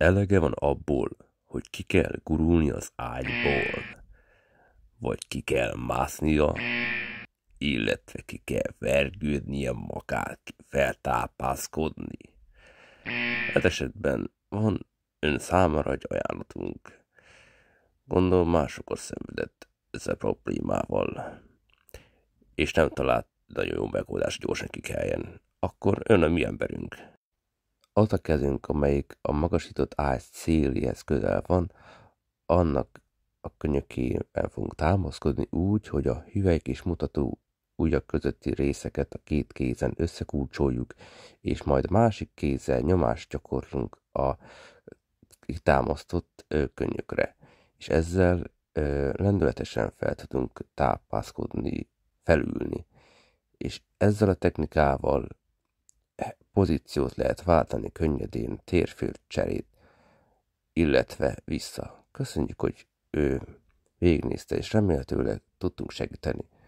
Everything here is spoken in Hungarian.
Elege van abból, hogy ki kell gurulni az ágyból, vagy ki kell másznia, illetve ki kell vergődnie magát, feltápászkodni. Ez esetben van ön számára egy ajánlatunk. Gondolom másokor szenvedett ezzel problémával, és nem talált nagyon jó megoldást gyorsan ki kelljen. Akkor ön a mi emberünk. Az a kezünk, amelyik a magasított ágy széléhez közel van, annak a könyökében fogunk támaszkodni úgy, hogy a hüvelyk és mutató ujjak közötti részeket a két kézen összekulcsoljuk, és majd másik kézzel nyomást gyakorlunk a támasztott könyökre, és ezzel lendületesen fel tudunk tápászkodni, felülni. És ezzel a technikával pozíciót lehet váltani könnyedén, térfél cserét, illetve vissza. Köszönjük, hogy ő végignézte, és remélhetőleg tudtunk segíteni.